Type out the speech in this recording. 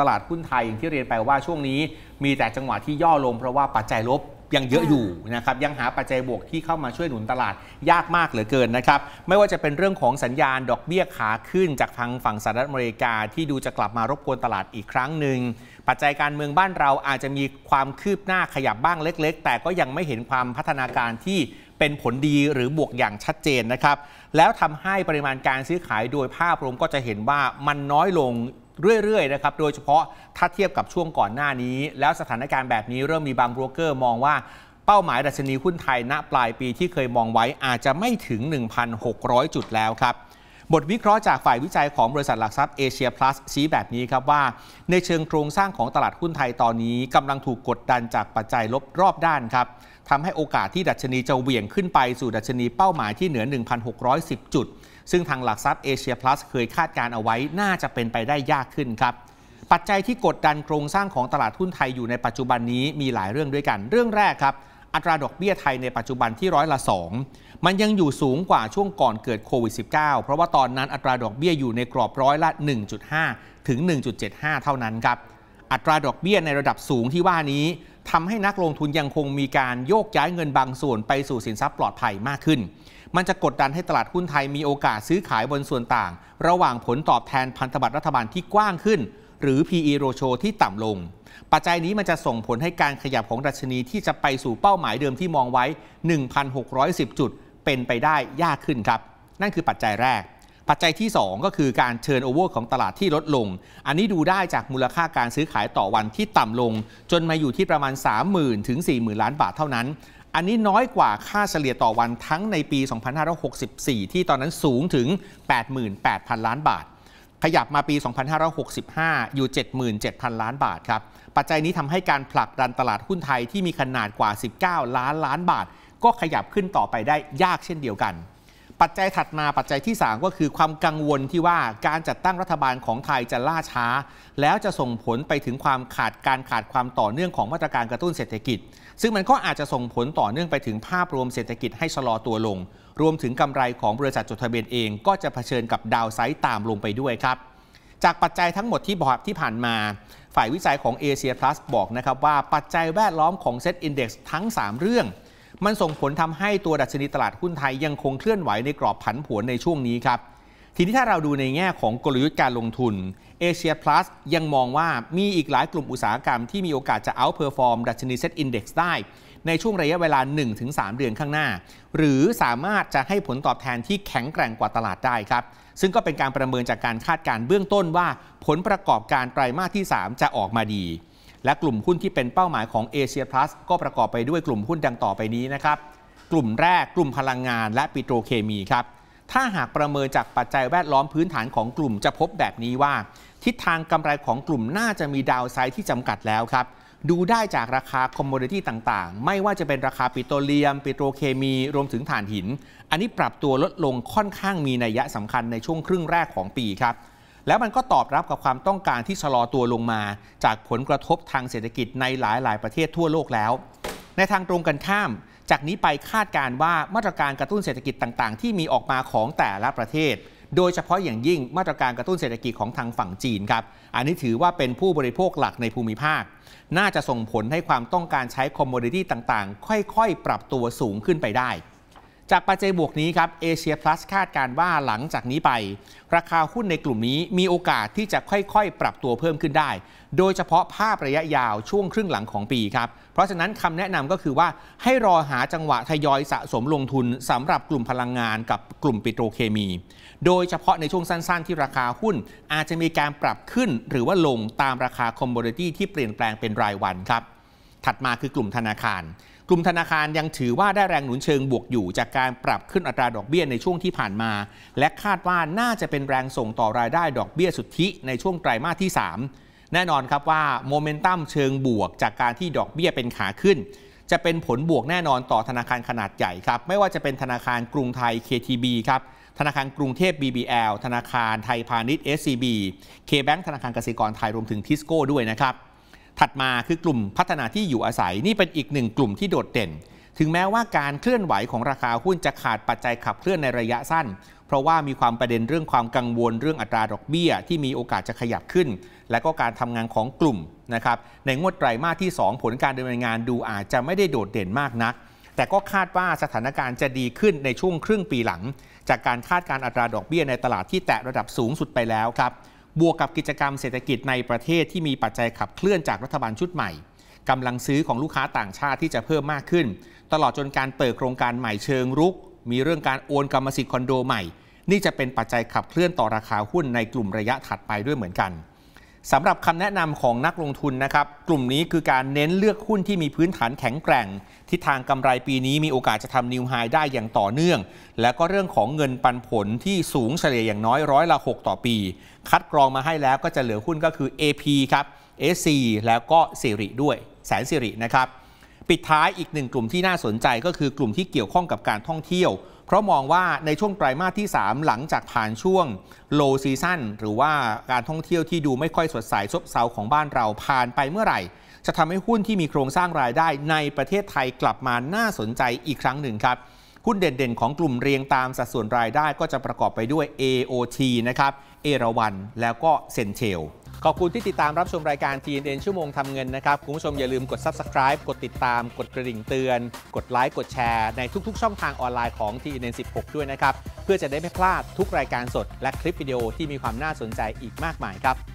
ตลาดหุ้นไทยอย่างที่เรียนไปว่าช่วงนี้ มีแต่จังหวะที่ย่อลง เพราะว่าปัจจัยลบยังเยอะอยู่นะครับ ยังหาปัจจัยบวกที่เข้ามาช่วยหนุนตลาดยากมากเหลือเกินนะครับ ไม่ว่าจะเป็นเรื่องของสัญญาณดอกเบี้ยขาขึ้นจากทางฝั่งสหรัฐอเมริกา ที่ดูจะกลับมารบกวนตลาดอีกครั้งหนึ่งปัจจัยการเมืองบ้านเราอาจจะมีความคืบหน้าขยับบ้างเล็กๆ แต่ก็ยังไม่เห็นความพัฒนาการที่เป็นผลดีหรือบวกอย่างชัดเจนนะครับแล้วทำให้ปริมาณการซื้อขายโดยภาพรวมก็จะเห็นว่ามันน้อยลงเรื่อย ๆ นะครับ โดยเฉพาะถ้าเทียบกับช่วงก่อนหน้านี้ แล้วสถานการณ์แบบนี้เริ่มมีบางโบรกเกอร์มองว่า เป้าหมายดัชนีหุ้นไทยณปลายปีที่เคยมองไว้อาจจะไม่ถึง 1,600 จุดแล้วครับบทวิเคราะห์จากฝ่ายวิจัยของบริษัทหลักทรัพย์เอเชียพลัสชี้แบบนี้ครับว่า ในเชิงโครงสร้างของตลาดหุ้นไทยตอนนี้กำลังถูกกดดันจากปัจจัยลบรอบด้านครับทำให้โอกาสที่ดัชนีจะเหวี่ยงขึ้นไปสู่ดัชนีเป้าหมายที่เหนือ 1,610 จุด ซึ่งทางหลักทรัพย์เอเชียพลัสเคยคาดการเอาไว้น่าจะเป็นไปได้ยากขึ้นครับปัจจัยที่กดดันโครงสร้างของตลาดหุ้นไทยอยู่ในปัจจุบันนี้มีหลายเรื่องด้วยกันเรื่องแรกครับอัตราดอกเบี้ยไทยในปัจจุบันที่ร้อยละ 2 มันยังอยู่สูงกว่าช่วงก่อนเกิดโควิด -19 เพราะว่าตอนนั้นอัตราดอกเบี้ยอยู่ในกรอบร้อยละ 1.5 ถึง 1.75 เท่านั้นครับ อัตราดอกเบี้ยในระดับสูงที่ว่านี้ทำให้นักลงทุนยังคงมีการโยกย้ายเงินบางส่วนไปสู่สินทรัพย์ปลอดภัยมากขึ้น มันจะกดดันให้ตลาดหุ้นไทยมีโอกาสซื้อขายบนส่วนต่าง ระหว่างผลตอบแทนพันธบัตรรัฐบาลที่กว้างขึ้นหรือ P/E ratio ที่ต่ำลง ปัจจัยนี้มันจะส่งผลให้การขยับของดัชนี ที่จะไปสู่เป้าหมายเดิมที่มองไว้ 1,610 จุดเป็นไปได้ยากขึ้นครับ นั่นคือปัจจัยแรก ปัจจัยที่ 2 ก็คือการเชิญโอเวอร์ของตลาดที่ลดลง อันนี้ดูได้จากมูลค่าการซื้อขายต่อวันที่ต่ำลง จนมาอยู่ที่ประมาณ 30,000 ถึง 40,000 ล้านบาทเท่านั้น อันนี้น้อยกว่าค่าเฉลี่ยต่อวันทั้งในปี 2564 ที่ตอนนั้นสูงถึง 88,000 ล้านบาทขยับมาปี 2565 อยู่ 77,000 ล้านบาทครับ ปัจจัยนี้ทำให้การผลักดันตลาดหุ้นไทยที่มีขนาดกว่า 19 ล้านล้านบาท ก็ขยับขึ้นต่อไปได้ยากเช่นเดียวกันปัจจัยถัดมาปัจจัยที่ 3 ก็คือความกังวลที่ว่าการจัดตั้งรัฐบาลของไทยจะล่าช้า แล้วจะส่งผลไปถึงความขาดการขาดความต่อเนื่องของมาตรการกระตุ้นเศรษฐกิจ ซึ่งมันก็อาจจะส่งผลต่อเนื่องไปถึงภาพรวมเศรษฐกิจให้ชะลอตัวลง รวมถึงกำไรของบริษัทจดทะเบียนเอง ก็จะเผชิญกับดาวไซต์ตามลงไปด้วยครับจากปัจจัยทั้งหมดที่บอกที่ผ่านมา ฝ่ายวิจัยของเอเชียพลัสบอกนะครับว่าปัจจัยแวดล้อมของเซตอินดี x ทั้ง 3 เรื่องมันส่งผลทำให้ตัวดัชนีตลาดหุ้นไทยยังคงเคลื่อนไหวในกรอบผันผวนในช่วงนี้ครับ ทีนี้ถ้าเราดูในแง่ของกลยุทธ์การลงทุนเอเชียพลัสยังมองว่ามีอีกหลายกลุ่มอุตสาหกรรมที่มีโอกาสจะเอาเพอร์ฟอร์มดัชนีเซ็ตอินดี x ได้ ในช่วงระยะเวลา 1-3 เดือนข้างหน้า หรือสามารถจะให้ผลตอบแทนที่แข็งแกร่งกว่าตลาดได้ครับ ซึ่งก็เป็นการประเมินจากการคาดการเบื้องต้นว่าผลประกอบการไตรมาสที่ 3 จะออกมาดีและกลุ่มหุ้นที่เป็นเป้าหมายของเอเชียพลัสก็ประกอบไปด้วยกลุ่มหุ้นดังต่อไปนี้นะครับกลุ่มแรกกลุ่มพลังงานและปิโตรเคมีครับถ้าหากประเมินจากปัจจัยแวดล้อมพื้นฐานของกลุ่มจะพบแบบนี้ว่า ทิศทางกำไรของกลุ่มน่าจะมีดาวไซด์ที่จำกัดแล้วครับดูได้จากราคาคอมมูนิตี้ต่างๆ ไม่ว่าจะเป็นราคาปิโตรเลียม ปิโตรเคมี รวมถึงถ่านหิน อันนี้ปรับตัวลดลงค่อนข้างมีนัยยะสำคัญในช่วงครึ่งแรกของปีครับแล้วมันก็ตอบรับกับความต้องการที่ชะลอตัวลงมา จากผลกระทบทางเศรษฐกิจในหลายหลายประเทศทั่วโลกแล้ว ในทางตรงกันข้าม จากนี้ไปคาดการว่ามาตรการกระตุ้นเศรษฐกิจต่างๆ ที่มีออกมาของแต่ละประเทศ โดยเฉพาะอย่างยิ่งมาตรการกระตุ้นเศรษฐกิจของทางฝั่งจีนครับ อันนี้ถือว่าเป็นผู้บริโภคหลักในภูมิภาคน่าจะส่งผลให้ความต้องการใช้คอมมูนิตี้ต่างๆ ค่อยๆ ปรับตัวสูงขึ้นไปได้จากปัจจัยบวกนี้ครับเอเชียพลัสคาดการว่าหลังจากนี้ไป ราคาหุ้นในกลุ่มนี้มีโอกาสที่จะค่อยๆ ปรับตัวเพิ่มขึ้นได้ โดยเฉพาะภาพระยะยาวช่วงครึ่งหลังของปีครับเพราะฉะนั้นคำแนะนำก็คือว่า ให้รอหาจังหวะทยอยสะสมลงทุน สำหรับกลุ่มพลังงานกับกลุ่มปิโตรเคมี โดยเฉพาะในช่วงสั้นๆที่ราคาหุ้นอาจจะมีการปรับขึ้นหรือว่าลงตามราคาคอมโบดิตี้ที่เปลี่ยนแปลงเป็นรายวันครับถัดมาคือกลุ่มธนาคารกลุ่มธนาคารยังถือว่าได้แรงหนุนเชิงบวกอยู่ จากการปรับขึ้นอัตราดอกเบี้ยในช่วงที่ผ่านมา และคาดว่าน่าจะเป็นแรงส่งต่อรายได้ดอกเบี้ยสุทธิในช่วงไตรมาสที่ 3 แน่นอนครับว่าโมเมนตัมเชิงบวกจากการที่ดอกเบี้ยเป็นขาขึ้น จะเป็นผลบวกแน่นอนต่อธนาคารขนาดใหญ่ครับไม่ว่าจะเป็นธนาคารกรุงไทย KTB ครับธนาคารกรุงเทพ BBL ธนาคารไทยพาณิชย์ SCB KBank ธนาคารกสิกรไทยรวมถึงทิสโก้ด้วยนะครับถัดมาคือกลุ่มพัฒนาที่อยู่อาศัยนี่เป็นอีกหนึ่งกลุ่มที่โดดเด่น ถึงแม้ว่าการเคลื่อนไหวของราคาหุ้นจะขาดปัจจัยขับเคลื่อนในระยะสั้น เพราะว่ามีความประเด็นเรื่องความกังวลเรื่องอัตราดอกเบี้ยที่มีโอกาสจะขยับขึ้น และก็การทำงานของกลุ่มนะครับ ในงวดไตรมาสที่ 2 ผลการดำเนินงานดูอาจจะไม่ได้โดดเด่นมากนัก แต่ก็คาดว่าสถานการณ์จะดีขึ้นในช่วงครึ่งปีหลัง จากการคาดการอัตราดอกเบี้ยในตลาดที่แตะระดับสูงสุดไปแล้วครับบวกกับกิจกรรมเศรษฐกิจในประเทศที่มีปัจจัยขับเคลื่อนจากรัฐบาลชุดใหม่กำลังซื้อของลูกค้าต่างชาติที่จะเพิ่มมากขึ้น ตลอดจนการเปิดโครงการใหม่เชิงรุก มีเรื่องการโอนกรรมสิทธิ์คอนโดใหม่ นี่จะเป็นปัจจัยขับเคลื่อนต่อราคาหุ้นในกลุ่มระยะถัดไปด้วยเหมือนกันสำหรับคำแนะนำของนักลงทุนนะครับ กลุ่มนี้คือการเน้นเลือกหุ้นที่มีพื้นฐานแข็งแกร่งทิศทางกำไรปีนี้มีโอกาสจะทำนิวไฮได้อย่างต่อเนื่อง และก็เรื่องของเงินปันผลที่สูงเฉลี่ยอย่างน้อยร้อยละ6ต่อปี คัดกรองมาให้แล้วก็จะเหลือหุ้นก็คือ AP ครับ SC แล้วก็สิริด้วยแสนสิรินะครับ ปิดท้ายอีกหนึ่งกลุ่มที่น่าสนใจก็คือกลุ่มที่เกี่ยวข้องกับการท่องเที่ยวเพราะมองว่าในช่วงไตรมาสที่ 3 หลังจากผ่านช่วงโลซีซันหรือว่าการท่องเที่ยวที่ดูไม่ค่อยสดใสซบเซาของบ้านเราผ่านไปเมื่อไหร่ จะทำให้หุ้นที่มีโครงสร้างรายได้ในประเทศไทยกลับมาน่าสนใจอีกครั้งหนึ่งครับหุ้นเด่นๆของกลุ่มเรียงตามสัดส่วนรายได้ก็จะประกอบไปด้วย AOT นะครับ เอราวันแล้วก็เซนเทลขอบคุณที่ติดตามรับชมรายการ TNN ชั่วโมงทำเงินนะครับ คุณผู้ชมอย่าลืมกด Subscribe กดติดตาม กดกระดิ่งเตือน กดไลค์ กดแชร์ในทุกๆ ช่องทางออนไลน์ของ TNN 16 ด้วยนะครับ เพื่อจะได้ไม่พลาดทุกรายการสดและคลิปวิดีโอที่มีความน่าสนใจอีกมากมายครับ